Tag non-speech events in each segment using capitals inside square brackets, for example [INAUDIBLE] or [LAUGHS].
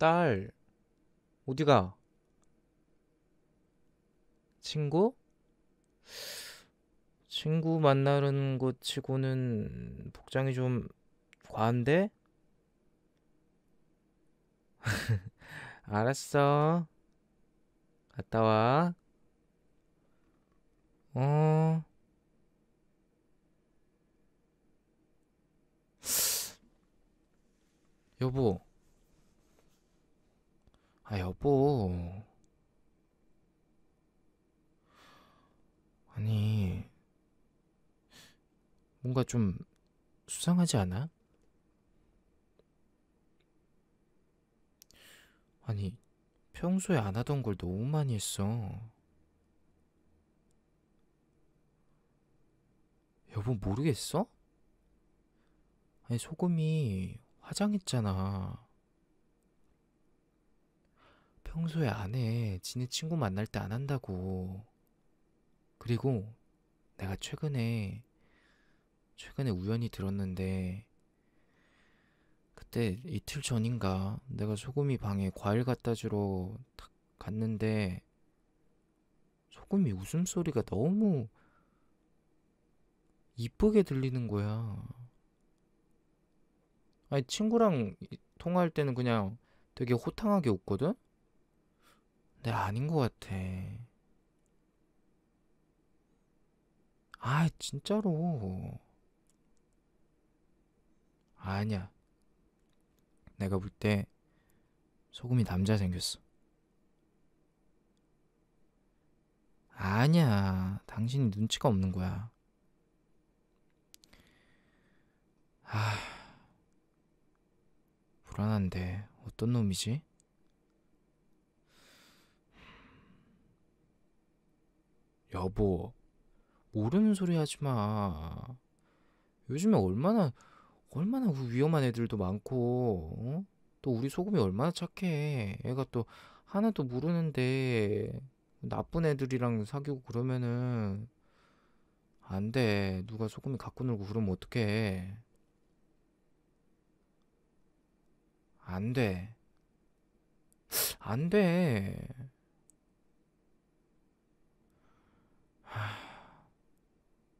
딸 어디가? 친구? 친구 만나는 것 치고는 복장이 좀 과한데? [LAUGHS] 알았어. 갔다 와. 어. 여보. 아, 여보. 아니, 뭔가 좀 수상하지 않아? 아니, 평소에 안 하던 걸 너무 많이 했어. 여보, 모르겠어? 아니, 소금이 화장했잖아. 평소에 안 해. 지네 친구 만날 때 안 한다고. 그리고 내가 최근에, 최근에 우연히 들었는데, 그때 이틀 전인가 내가 소금이 방에 과일 갖다 주러 탁 갔는데, 소금이 웃음소리가 너무 이쁘게 들리는 거야. 아니, 친구랑 통화할 때는 그냥 되게 호탕하게 웃거든? 내가 네, 아닌 것 같아. 아, 진짜로. 아니야. 내가 볼 때 소금이 남자 생겼어. 아니야. 당신이 눈치가 없는 거야. 아, 불안한데 어떤 놈이지? 여보, 모르는 소리 하지 마. 요즘에 얼마나, 얼마나 위험한 애들도 많고, 어? 또 우리 소금이 얼마나 착해. 애가 또 하나도 모르는데, 나쁜 애들이랑 사귀고 그러면은, 안 돼. 누가 소금이 갖고 놀고 그러면 어떡해. 안 돼. 안 돼. 하...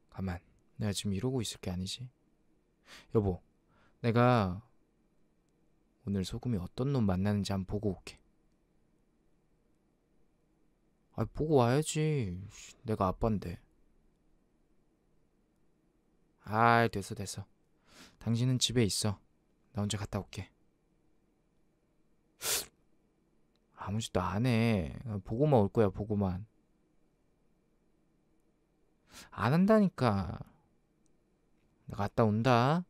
가만, 내가 지금 이러고 있을 게 아니지. 여보, 내가 오늘 소금이 어떤 놈 만나는지 한번 보고 올게. 아, 보고 와야지. 내가 아빠인데. 아, 됐어, 됐어. 당신은 집에 있어. 나 혼자 갔다 올게. 아무 짓도 안 해. 보고만 올 거야, 보고만. 안 한다니까. 나 갔다 온다.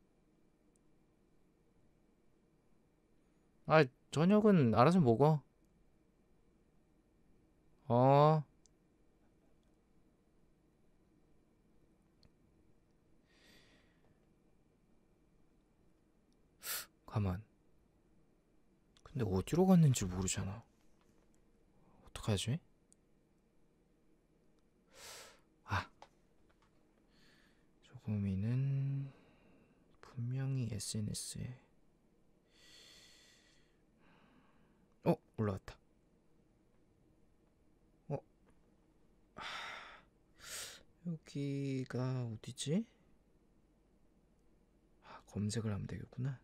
아, 저녁은 알아서 먹어. 어. 가만. 근데 어디로 갔는지 모르잖아. 어떡하지? 범인은 분명히 SNS에 어 올라왔다. 어 여기가 어디지? 아, 검색을 하면 되겠구나.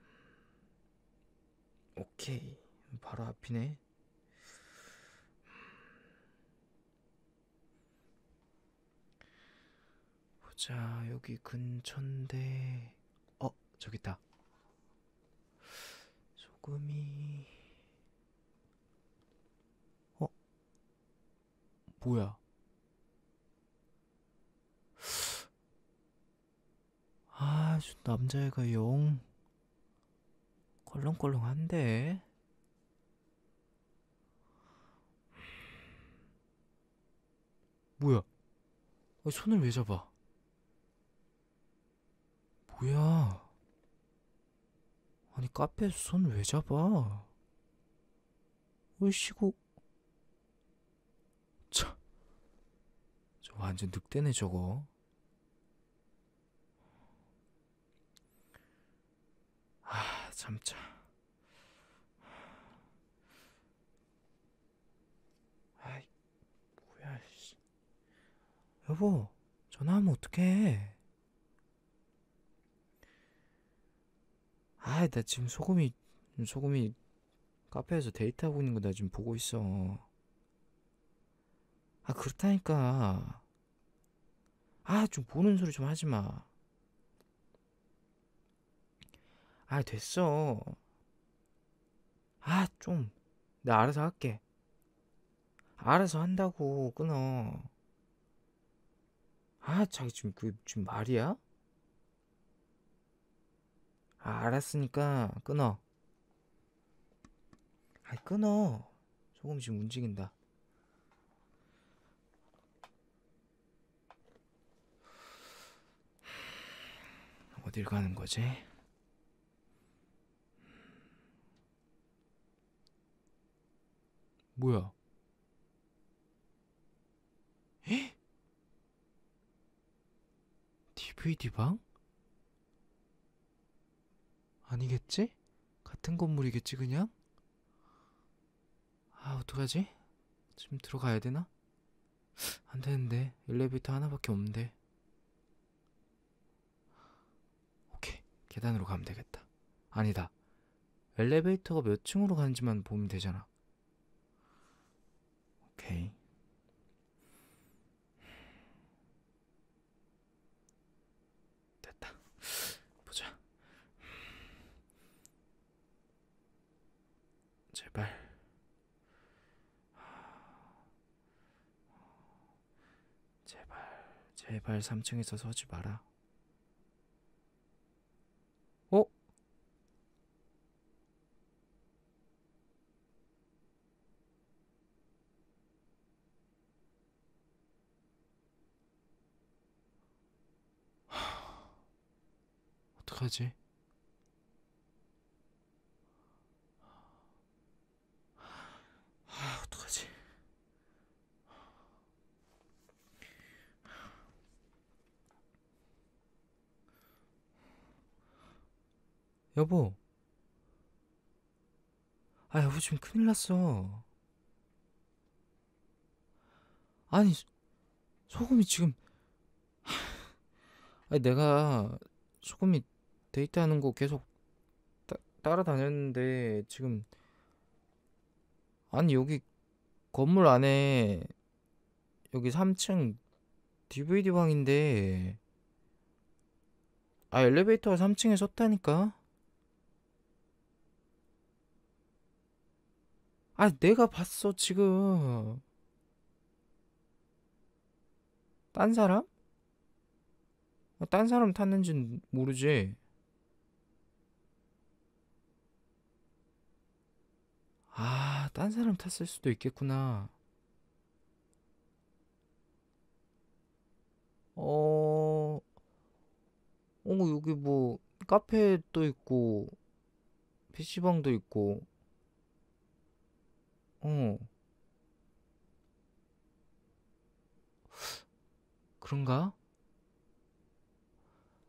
음, 오케이 바로 앞이네. 자 여기 근처인데. 어, 저기 있다. 소금이. 어? 뭐야? 아, 남자애가 영 껄렁껄렁한데. 뭐야? 어, 손을 왜 잡아? 뭐야? 아니 카페 에서손 왜 잡아? 으이고 참, 저 완전 늑대네 저거. 아잠자 아이 뭐야 씨. 여보 전화하면 어떡해? 아, 이나 지금 소금이, 소금이 카페에서 데이트하고 있는 거 나 지금 보고 있어. 아, 그렇다니까. 아, 좀 보는 소리 좀 하지 마. 아, 됐어. 아, 좀. 나 알아서 할게. 알아서 한다고, 끊어. 아, 자기 지금 그, 지금 말이야? 아, 알았으니까 끊어. 아이 끊어. 조금씩 움직인다. 어딜 가는 거지? 뭐야? 에? DVD 방? 아니겠지? 같은 건물이겠지 그냥? 아 어떡하지? 지금 들어가야 되나? 안 되는데 엘리베이터 하나밖에 없는데 오케이 계단으로 가면 되겠다 아니다 엘리베이터가 몇 층으로 가는지만 보면 되잖아 오케이 제발. 제발, 제발 3층에서 서지 마라. 어? 어떡하지? 여보. 아, 여보 지금 큰일 났어. 아니, 소금이 지금 아니 내가 소금이 데이트하는 거 계속 따, 따라다녔는데 지금 아니 여기 건물 안에 여기 3층 DVD 방인데 아 엘리베이터가 3층에 섰다니까 아, 내가 봤어, 지금. 딴 사람? 어, 딴 사람 탔는진 모르지. 아, 딴 사람 탔을 수도 있겠구나. 어, 어, 여기 뭐, 카페도 있고, PC방도 있고, 어. 그런가?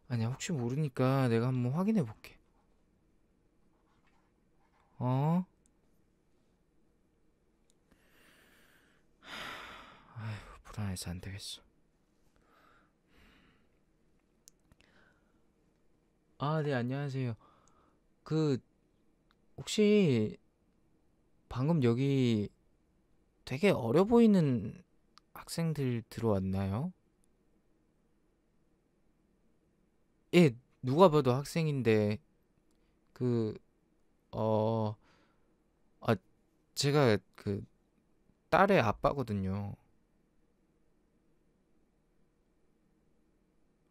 아니야, 혹시 모르니까 내가 한번 확인해 볼게. 어? 아휴, 불안해서 안 되겠어. 아, 네, 안녕하세요. 그, 혹시 방금 여기 되게 어려 보이는 학생들 들어왔나요? 예, 누가 봐도 학생인데 그 어, 아, 제가 그 딸의 아빠거든요.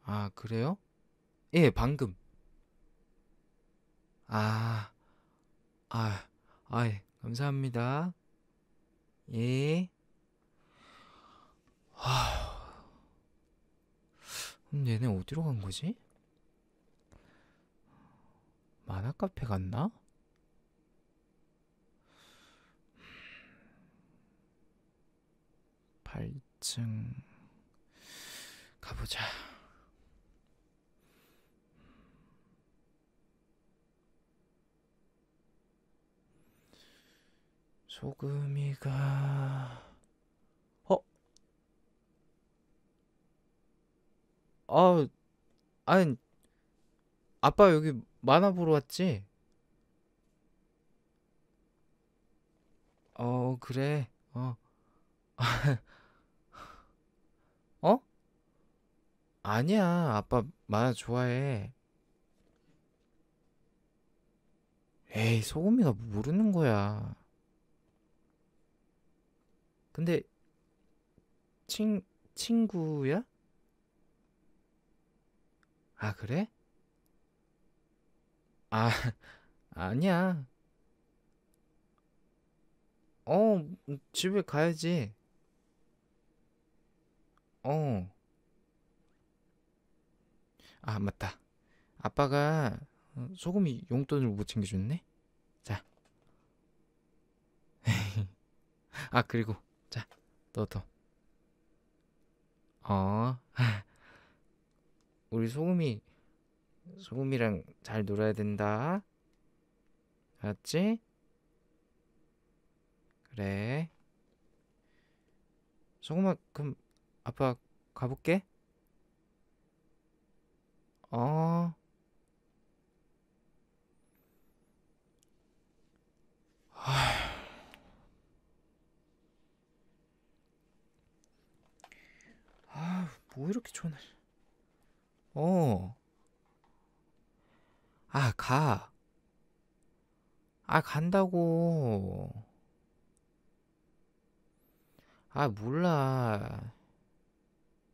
아, 그래요? 예, 방금. 아, 아, 아, 예. 감사합니다. 예. 하... 그럼 얘네 어디로 간 거지? 만화 카페 갔나? 음... 8층 가보자. 소금이가 어? 아, 아니 아빠 여기 만화 보러 왔지? 어 그래 어 [LAUGHS] 어? 아니야 아빠 만화 좋아해 에이 소금이가 모르는 거야 근데 친 친구야? 아, 그래? 아, [LAUGHS] 아니야. 어, 집에 가야지. 어. 아, 맞다. 아빠가 어, 소금이 용돈을 못 챙겨줬네? 자. [LAUGHS] 아, 그리고 너도. 어. [LAUGHS] 우리 소금이 소금이랑 잘 놀아야 된다. 알았지? 그래. 소금아, 그럼 아빠 가볼게. 어. 하... 뭐 이렇게 전화를 어. 아, 가. 아, 간다고. 아, 몰라.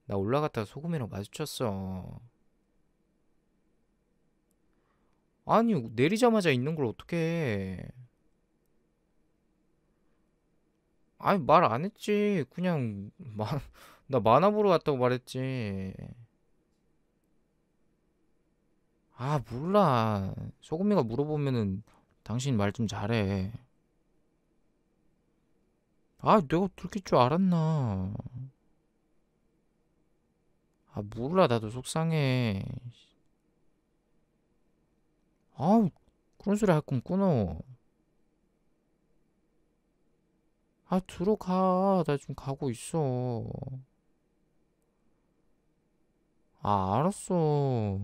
나 올라갔다가 소금이랑 마주쳤어. 아니, 내리자마자 있는 걸 어떻게 아니, 말 안 했지. 그냥, 막. 나 만화 보러 갔다고 말했지. 아, 몰라. 소금이가 물어보면은 당신 말 좀 잘해. 아, 내가 들킬 줄 알았나. 아, 몰라. 나도 속상해. 아우, 그런 소리 할 건 끊어. 아, 들어가. 나 지금 가고 있어. 아, 알았어.